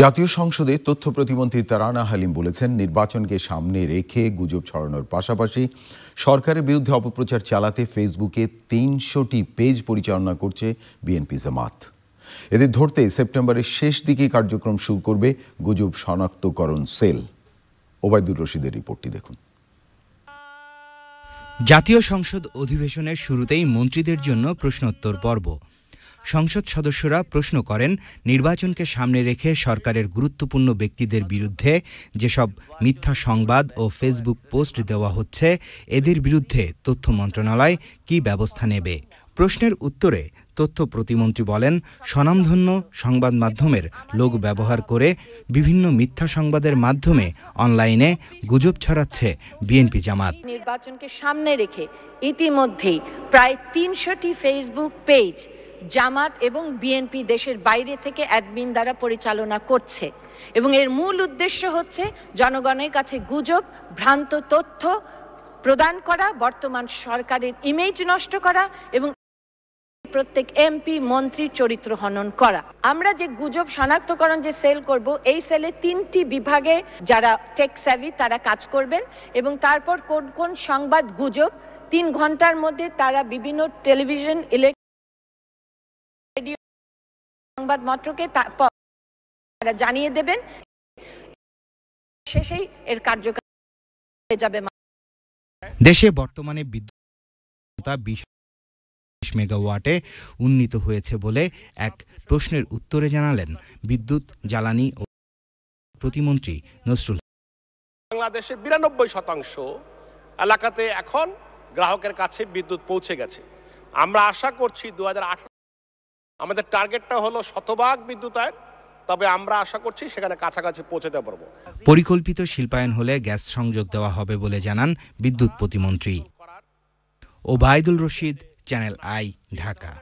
জাতীয় সংসদে তথ্য প্রতিমন্ত্রী তারানা হালিম বলেছেন নির্বাচনকে সামনে রেখে গুজব ছড়ানোর পাশাপাশি সরকারের বিরুদ্ধে অপপ্রচার চালাতে ফেসবুকে তিনশোটি পেজ পরিচালনা করছে বিএনপি জামাত এদের ধরতে সেপ্টেম্বরের শেষ দিকে কার্যক্রম শুরু করবে গুজব শনাক্তকরণ সেল ওবায়দুর রশিদের রিপোর্টটি দেখুন জাতীয় সংসদ অধিবেশনের শুরুতেই মন্ত্রীদের জন্য প্রশ্নোত্তর পর্ব সংসদ সদস্যরা প্রশ্ন করেন নির্বাচনকে সামনে রেখে সরকারের গুরুত্বপূর্ণ ব্যক্তিদের বিরুদ্ধে যেসব মিথ্যা সংবাদ ও ফেসবুক পোস্ট দেওয়া হচ্ছে এদের বিরুদ্ধে তথ্য মন্ত্রণালয় কি ব্যবস্থা নেবে প্রশ্নের উত্তরে তথ্য প্রতিমন্ত্রী বলেন স্বনামধন্য সংবাদ মাধ্যমের লোক ব্যবহার করে বিভিন্ন মিথ্যা সংবাদের মাধ্যমে অনলাইনে গুজব ছড়াচ্ছে বিএনপি জামাত নির্বাচনকে সামনে রেখে ইতিমধ্যেই প্রায় তিনশোটি ফেসবুক পেজ জামাত এবং বিএনপি দেশের বাইরে থেকে অ্যাডমিন দ্বারা পরিচালনা করছে এবং এর মূল উদ্দেশ্য হচ্ছে জনগণের কাছে গুজব ভ্রান্ত তথ্য প্রদান করা বর্তমান সরকারের ইমেজ নষ্ট করা এবং প্রত্যেক এমপি মন্ত্রীর চরিত্র হনন করা আমরা যে গুজব শনাক্তকরণ যে সেল করব এই সেলে তিনটি বিভাগে যারা টেক স্যাভি তারা কাজ করবেন এবং তারপর কোন কোন সংবাদ গুজব তিন ঘন্টার মধ্যে তারা বিভিন্ন টেলিভিশন সংবাদ মন্ত্রকে তারা জানিয়ে দেবেন শেষেই এর কার্যকর হয়ে যাবে দেশে বর্তমানে বিদ্যুৎ বিশ মেগাওয়াটে উন্নীত হয়েছে বলে এক প্রশ্নের উত্তরে জানালেন বিদ্যুৎ জ্বালানি ও প্রতিমন্ত্রী নসরুল বাংলাদেশে বিরানব্বই শতাংশ এলাকাতে এখন গ্রাহকের কাছে বিদ্যুৎ পৌঁছে গেছে আমরা আশা করছি দু আমাদের টার্গেটটা হলো শতভাগ বিদ্যুতায়ন তবে আমরা আশা করছি সেখানে কাছাকাছি পৌঁছাতে পারব পরিকল্পিত শিল্পায়ন হলে গ্যাস সংযোগ দেওয়া হবে বলে জানান বিদ্যুৎ প্রতিমন্ত্রী ওবায়দুল রশিদ চ্যানেল আই ঢাকা